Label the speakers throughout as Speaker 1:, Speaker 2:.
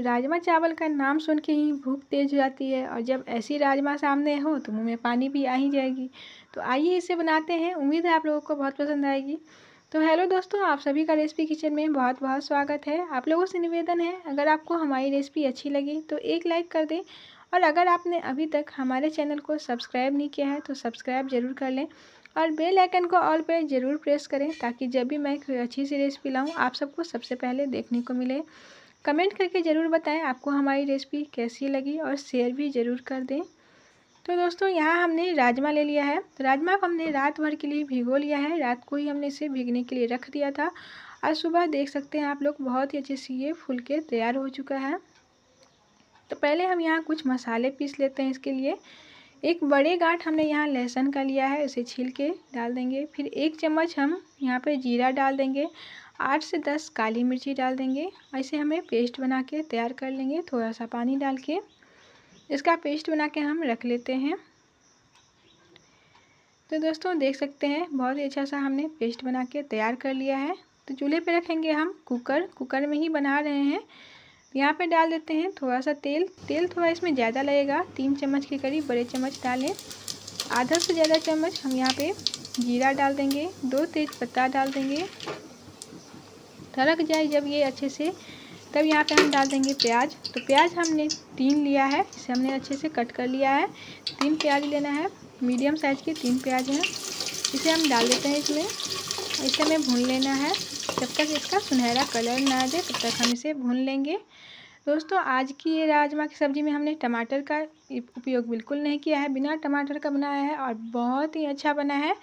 Speaker 1: राजमा चावल का नाम सुन के ही भूख तेज हो जाती है और जब ऐसी राजमा सामने हो तो मुंह में पानी भी आ ही जाएगी तो आइए इसे बनाते हैं उम्मीद है आप लोगों को बहुत पसंद आएगी तो हेलो दोस्तों आप सभी का रेसिपी किचन में बहुत बहुत स्वागत है आप लोगों से निवेदन है अगर आपको हमारी रेसिपी अच्छी लगी तो एक लाइक कर दें और अगर आपने अभी तक हमारे चैनल को सब्सक्राइब नहीं किया है तो सब्सक्राइब जरूर कर लें और बेल आइकन को ऑल पर ज़रूर प्रेस करें ताकि जब भी मैं कोई अच्छी सी रेसिपी लाऊँ आप सबको सबसे पहले देखने को मिले कमेंट करके ज़रूर बताएं आपको हमारी रेसिपी कैसी लगी और शेयर भी ज़रूर कर दें तो दोस्तों यहाँ हमने राजमा ले लिया है तो राजमा को हमने रात भर के लिए भिगो लिया है रात को ही हमने इसे भिगने के लिए रख दिया था आज सुबह देख सकते हैं आप लोग बहुत ही अच्छे से ये फूल के तैयार हो चुका है तो पहले हम यहाँ कुछ मसाले पीस लेते हैं इसके लिए एक बड़े गांठ हमने यहाँ लहसुन का लिया है उसे छील के डाल देंगे फिर एक चम्मच हम यहाँ पे जीरा डाल देंगे आठ से दस काली मिर्ची डाल देंगे ऐसे हमें पेस्ट बना के तैयार कर लेंगे थोड़ा सा पानी डाल के इसका पेस्ट बना के हम रख लेते हैं तो दोस्तों देख सकते हैं बहुत ही अच्छा सा हमने पेस्ट बना के तैयार कर लिया है तो चूल्हे पर रखेंगे हम कुकर कुकर में ही बना रहे हैं यहाँ पे डाल देते हैं थोड़ा सा तेल तेल थोड़ा इसमें ज़्यादा लगेगा तीन चम्मच के करीब बड़े चम्मच डालें आधा से ज़्यादा चम्मच हम यहाँ पे जीरा डाल देंगे दो तेज पत्ता डाल देंगे थरक जाए जब ये अच्छे से तब यहाँ पे हम डाल देंगे प्याज तो प्याज हमने तीन लिया है इसे हमने अच्छे से कट कर लिया है तीन प्याज लेना है मीडियम साइज़ के तीन प्याज हैं इसे हम डाल देते हैं इसमें इसे हमें भून लेना है जब तक इसका सुनहरा कलर ना आ जाए तब तक हम इसे भून लेंगे दोस्तों आज की ये राजमा की सब्ज़ी में हमने टमाटर का उपयोग बिल्कुल नहीं किया है बिना टमाटर का बनाया है और बहुत ही अच्छा बना है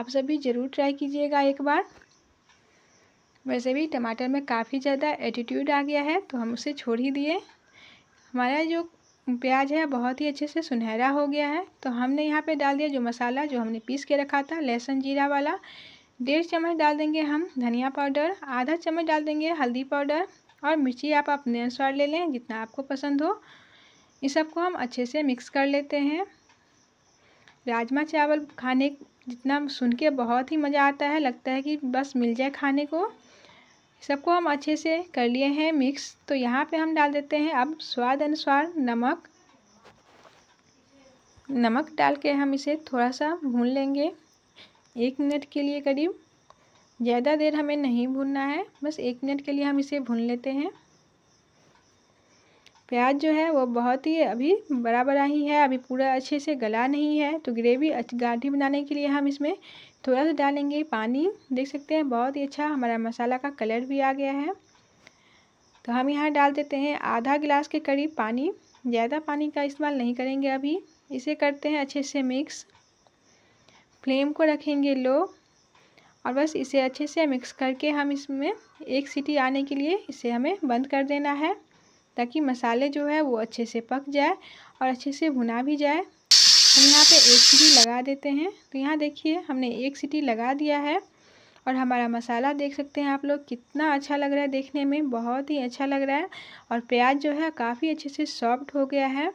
Speaker 1: आप सभी ज़रूर ट्राई कीजिएगा एक बार वैसे भी टमाटर में काफ़ी ज़्यादा एटीट्यूड आ गया है तो हम उसे छोड़ ही दिए हमारा जो प्याज है बहुत ही अच्छे से सुनहरा हो गया है तो हमने यहाँ पे डाल दिया जो मसाला जो हमने पीस के रखा था लहसुन जीरा वाला डेढ़ चम्मच डाल देंगे हम धनिया पाउडर आधा चम्मच डाल देंगे हल्दी पाउडर और मिर्ची आप अपने अनुसार ले लें जितना आपको पसंद हो इस सबको हम अच्छे से मिक्स कर लेते हैं राजमा चावल खाने जितना सुन के बहुत ही मज़ा आता है लगता है कि बस मिल जाए खाने को सबको हम अच्छे से कर लिए हैं मिक्स तो यहाँ पे हम डाल देते हैं अब स्वाद अनुसार नमक नमक डाल के हम इसे थोड़ा सा भून लेंगे एक मिनट के लिए करीब ज़्यादा देर हमें नहीं भूनना है बस एक मिनट के लिए हम इसे भून लेते हैं प्याज जो है वो बहुत ही अभी बड़ा बड़ा ही है अभी पूरा अच्छे से गला नहीं है तो ग्रेवी गाढ़ी बनाने के लिए हम इसमें थोड़ा सा डालेंगे पानी देख सकते हैं बहुत ही अच्छा हमारा मसाला का कलर भी आ गया है तो हम यहाँ डाल देते हैं आधा गिलास के करीब पानी ज़्यादा पानी का इस्तेमाल नहीं करेंगे अभी इसे करते हैं अच्छे से मिक्स फ्लेम को रखेंगे लो और बस इसे अच्छे से मिक्स करके हम इसमें एक सीटी आने के लिए इसे हमें बंद कर देना है ताकि मसाले जो है वो अच्छे से पक जाए और अच्छे से भुना भी जाए हम यहाँ पे एक सीटी लगा देते हैं तो यहाँ देखिए हमने एक सीटी लगा दिया है और हमारा मसाला देख सकते हैं आप लोग कितना अच्छा लग रहा है देखने में बहुत ही अच्छा लग रहा है और प्याज जो है काफ़ी अच्छे से सॉफ्ट हो गया है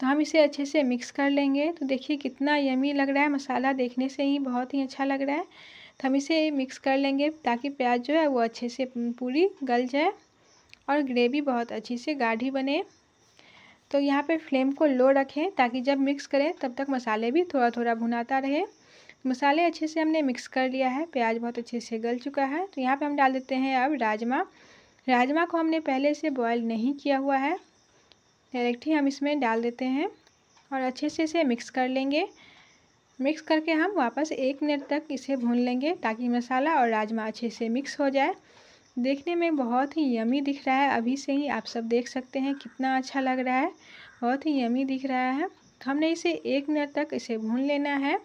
Speaker 1: तो हम इसे अच्छे से मिक्स कर लेंगे तो देखिए कितना यमी लग रहा है मसाला देखने से ही बहुत ही अच्छा लग रहा है तो हम इसे मिक्स कर लेंगे ताकि प्याज जो है वो अच्छे से पूरी गल जाए और ग्रेवी बहुत अच्छी से गाढ़ी बने तो यहाँ पे फ्लेम को लो रखें ताकि जब मिक्स करें तब तक मसाले भी थोड़ा थोड़ा भुनाता रहे मसाले अच्छे से हमने मिक्स कर लिया है प्याज बहुत अच्छे से गल चुका है तो यहाँ पर हम डाल देते हैं अब राजमा राजमा को हमने पहले से बॉयल नहीं किया हुआ है डायरेक्ट ही हम इसमें डाल देते हैं और अच्छे से इसे मिक्स कर लेंगे मिक्स करके हम वापस एक मिनट तक इसे भून लेंगे ताकि मसाला और राजमा अच्छे से मिक्स हो जाए देखने में बहुत ही यमी दिख रहा है अभी से ही आप सब देख सकते हैं कितना अच्छा लग रहा है बहुत ही यमी दिख रहा है तो हमने इसे एक मिनट तक इसे भून लेना है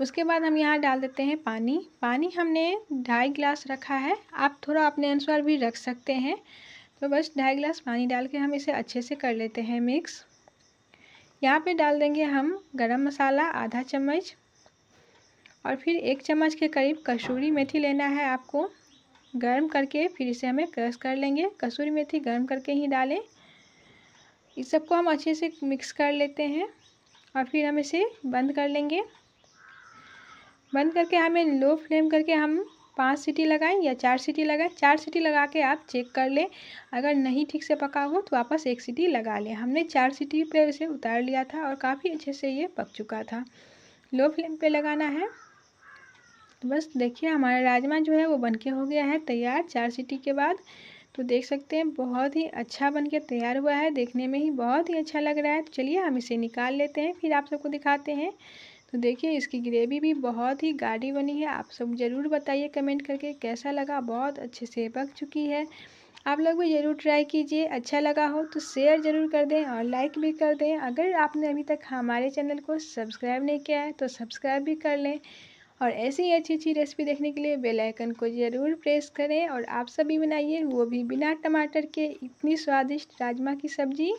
Speaker 1: उसके बाद हम यहाँ डाल देते हैं पानी पानी हमने ढाई गिलास रखा है आप थोड़ा अपने अनुसार भी रख सकते हैं तो बस ढाई गिलास पानी डाल के हम इसे अच्छे से कर लेते हैं मिक्स यहाँ पे डाल देंगे हम गरम मसाला आधा चम्मच और फिर एक चम्मच के करीब कसूरी मेथी लेना है आपको गर्म करके फिर इसे हमें क्रश कर लेंगे कसूरी मेथी गर्म करके ही डालें इस सबको हम अच्छे से मिक्स कर लेते हैं और फिर हम इसे बंद कर लेंगे बंद करके हमें लो फ्लेम करके हम पाँच सीटी लगाएं या चार सीटी लगाएं चार सीटी लगा के आप चेक कर लें अगर नहीं ठीक से पका हो तो वापस एक सीटी लगा लें हमने चार सीटी पे इसे उतार लिया था और काफ़ी अच्छे से ये पक चुका था लो फ्लेम पे लगाना है तो बस देखिए हमारा राजमा जो है वो के हो गया है तैयार चार सीटी के बाद तो देख सकते हैं बहुत ही अच्छा बन के तैयार हुआ है देखने में ही बहुत ही अच्छा लग रहा है तो चलिए हम इसे निकाल लेते हैं फिर आप सबको दिखाते हैं तो देखिए इसकी ग्रेवी भी बहुत ही गाढ़ी बनी है आप सब ज़रूर बताइए कमेंट करके कैसा लगा बहुत अच्छे से पक चुकी है आप लोग भी ज़रूर ट्राई कीजिए अच्छा लगा हो तो शेयर ज़रूर कर दें और लाइक भी कर दें अगर आपने अभी तक हमारे चैनल को सब्सक्राइब नहीं किया है तो सब्सक्राइब भी कर लें और ऐसी ही अच्छी अच्छी रेसिपी देखने के लिए बेल आइकन को ज़रूर प्रेस करें और आप सभी बनाइए वो भी बिना टमाटर के इतनी स्वादिष्ट राजमा की सब्ज़ी